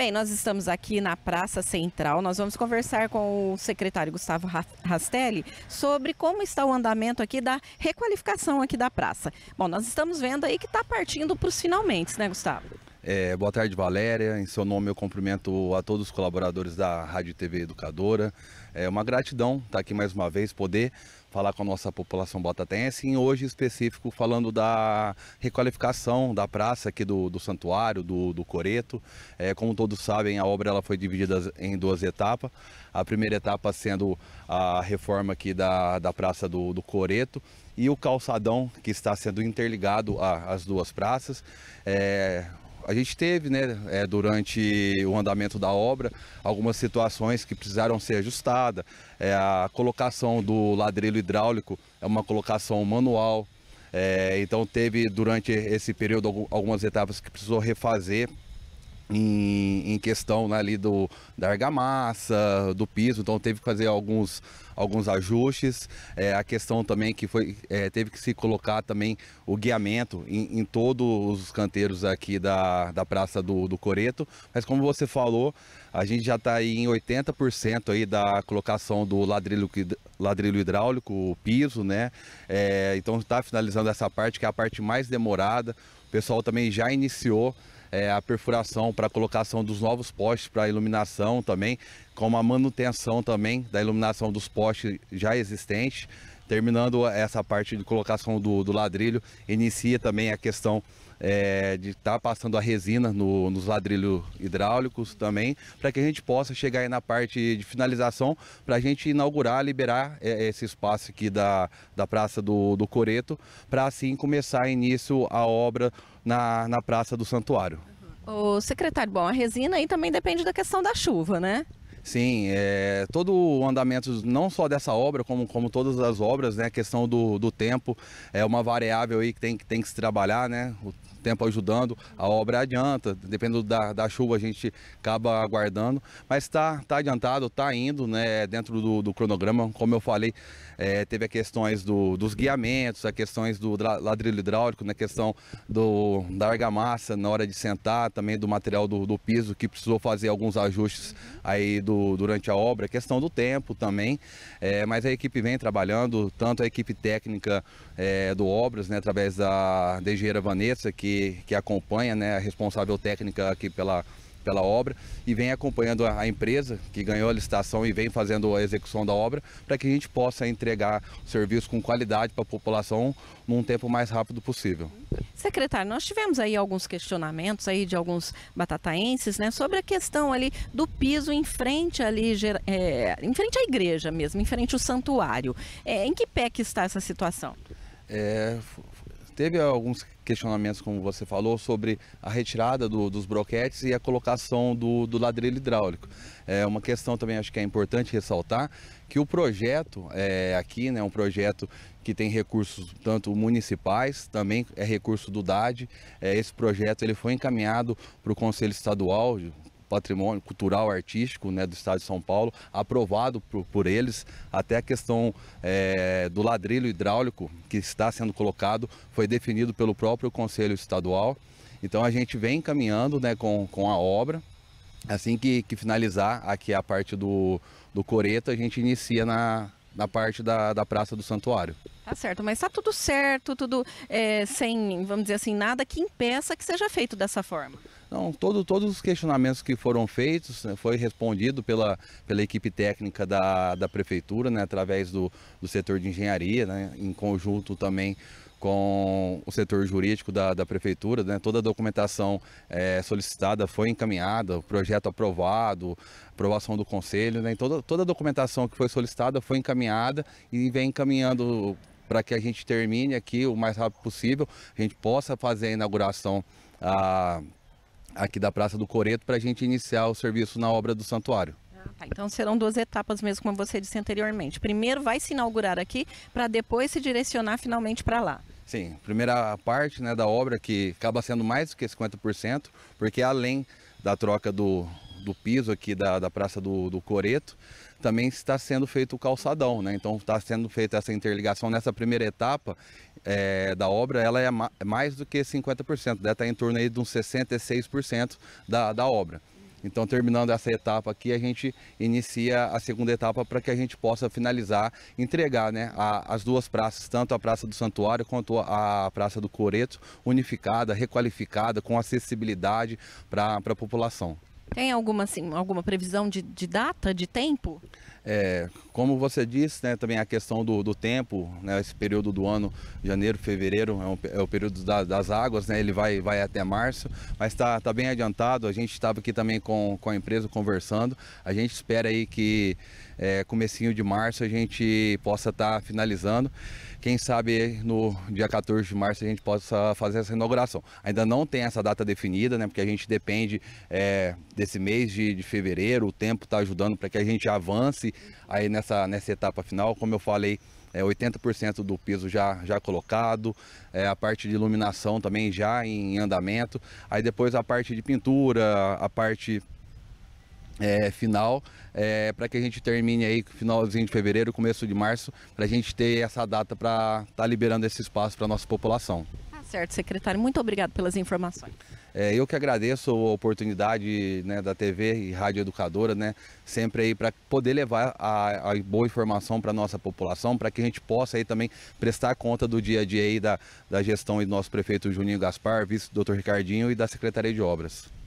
Bem, nós estamos aqui na Praça Central. Nós vamos conversar com o secretário Gustavo Rastelli sobre como está o andamento aqui da requalificação aqui da praça. Bom, nós estamos vendo aí que está partindo para os finalmente, né, Gustavo? É, boa tarde, Valéria. Em seu nome, eu cumprimento a todos os colaboradores da Rádio TV Educadora. É uma gratidão estar tá aqui mais uma vez, poder falar com a nossa população botatense e hoje específico falando da requalificação da praça aqui do, do santuário, do, do Coreto. É, como todos sabem, a obra ela foi dividida em duas etapas. A primeira etapa sendo a reforma aqui da, da praça do, do Coreto e o calçadão que está sendo interligado às duas praças. É, a gente teve, né, é, durante o andamento da obra, algumas situações que precisaram ser ajustadas. É, a colocação do ladrilho hidráulico é uma colocação manual. É, então teve durante esse período algumas etapas que precisou refazer em, em, questão né, ali do, da argamassa, do piso, então teve que fazer alguns, alguns ajustes. É, a questão também que foi é, teve que se colocar também o guiamento em, em todos os canteiros aqui da, da Praça do, do Coreto. Mas como você falou, a gente já está em 80% aí da colocação do ladrilho, ladrilho hidráulico, o piso, né? É, então está finalizando essa parte que é a parte mais demorada. O pessoal também já iniciou é, a perfuração para colocação dos novos postes para iluminação também, como a manutenção também da iluminação dos postes já existentes terminando essa parte de colocação do, do ladrilho, inicia também a questão é, de estar tá passando a resina no, nos ladrilhos hidráulicos também, para que a gente possa chegar na parte de finalização, para a gente inaugurar, liberar é, esse espaço aqui da, da Praça do, do Coreto, para assim começar início a obra na, na Praça do Santuário. O secretário, bom, a resina aí também depende da questão da chuva, né? Sim, é, todo o andamento, não só dessa obra, como, como todas as obras, né? A questão do, do tempo é uma variável aí que tem, que tem que se trabalhar, né? O, tempo ajudando, a obra adianta, dependendo da, da chuva a gente acaba aguardando, mas está tá adiantado, está indo né, dentro do, do cronograma, como eu falei, é, teve as questões do, dos guiamentos, as questões do ladrilho hidráulico, na né, questão do, da argamassa na hora de sentar, também do material do, do piso, que precisou fazer alguns ajustes aí do, durante a obra, questão do tempo também, é, mas a equipe vem trabalhando, tanto a equipe técnica é, do Obras, né, através da engenheira Vanessa, que que, que acompanha, né, a responsável técnica aqui pela, pela obra e vem acompanhando a, empresa que ganhou a licitação e vem fazendo a execução da obra para que a gente possa entregar o serviço com qualidade para a população num tempo mais rápido possível. Secretário, nós tivemos aí alguns questionamentos aí de alguns batataenses, né, sobre a questão ali do piso em frente ali, é, em frente à igreja mesmo, em frente ao santuário. É, em que pé que está essa situação? É, teve alguns questionamentos, como você falou, sobre a retirada do, dos broquetes e a colocação do, do ladrilho hidráulico. É uma questão também acho que é importante ressaltar que o projeto é, aqui, né, um projeto que tem recursos tanto municipais, também é recurso do DAD. É, esse projeto ele foi encaminhado para o Conselho Estadual, patrimônio cultural, artístico né, do estado de São Paulo, aprovado por, por eles. Até a questão é, do ladrilho hidráulico que está sendo colocado foi definido pelo próprio Conselho Estadual. Então a gente vem caminhando né, com, com a obra. Assim que, que finalizar aqui a parte do, do Coreto, a gente inicia na, na parte da, da Praça do Santuário. Tá certo, mas tá tudo certo, tudo é, sem, vamos dizer assim, nada que impeça que seja feito dessa forma. Então, todo, todos os questionamentos que foram feitos né, foi respondido pela, pela equipe técnica da, da prefeitura, né, através do, do setor de engenharia, né, em conjunto também com o setor jurídico da, da prefeitura, né? toda a documentação é, solicitada foi encaminhada, o projeto aprovado, aprovação do conselho, né? toda, toda a documentação que foi solicitada foi encaminhada e vem encaminhando para que a gente termine aqui o mais rápido possível, a gente possa fazer a inauguração. Ah, aqui da Praça do Coreto para a gente iniciar o serviço na obra do santuário. Ah, tá. Então serão duas etapas mesmo, como você disse anteriormente. Primeiro vai se inaugurar aqui para depois se direcionar finalmente para lá. Sim, primeira parte né, da obra que acaba sendo mais do que 50%, porque além da troca do, do piso aqui da, da Praça do, do Coreto, também está sendo feito o calçadão, né? Então está sendo feita essa interligação nessa primeira etapa é, da obra, ela é ma é mais do que 50%, deve estar em torno aí de uns 66% da, da obra. Então, terminando essa etapa aqui, a gente inicia a segunda etapa para que a gente possa finalizar, entregar né, a, as duas praças, tanto a Praça do Santuário quanto a Praça do Coreto, unificada, requalificada, com acessibilidade para a população. Tem alguma, assim, alguma previsão de, de data, de tempo? É, como você disse, né, também a questão do, do tempo, né, esse período do ano, janeiro, fevereiro, é, um, é o período da, das águas, né, ele vai, vai até março, mas está tá bem adiantado, a gente estava aqui também com, com a empresa conversando, a gente espera aí que é, comecinho de março a gente possa estar tá finalizando, quem sabe no dia 14 de março a gente possa fazer essa inauguração. Ainda não tem essa data definida, né, porque a gente depende é, desse mês de, de fevereiro, o tempo está ajudando para que a gente avance aí nessa, nessa etapa final, como eu falei, é 80% do piso já, já colocado, é, a parte de iluminação também já em andamento, aí depois a parte de pintura, a parte é, final, é, para que a gente termine aí finalzinho de fevereiro, começo de março, para a gente ter essa data para estar tá liberando esse espaço para nossa população certo, secretário. Muito obrigado pelas informações. É, eu que agradeço a oportunidade né, da TV e Rádio Educadora, né, sempre aí para poder levar a, a boa informação para a nossa população, para que a gente possa aí também prestar conta do dia a dia aí da, da gestão do nosso prefeito Juninho Gaspar, vice-doutor Ricardinho e da Secretaria de Obras.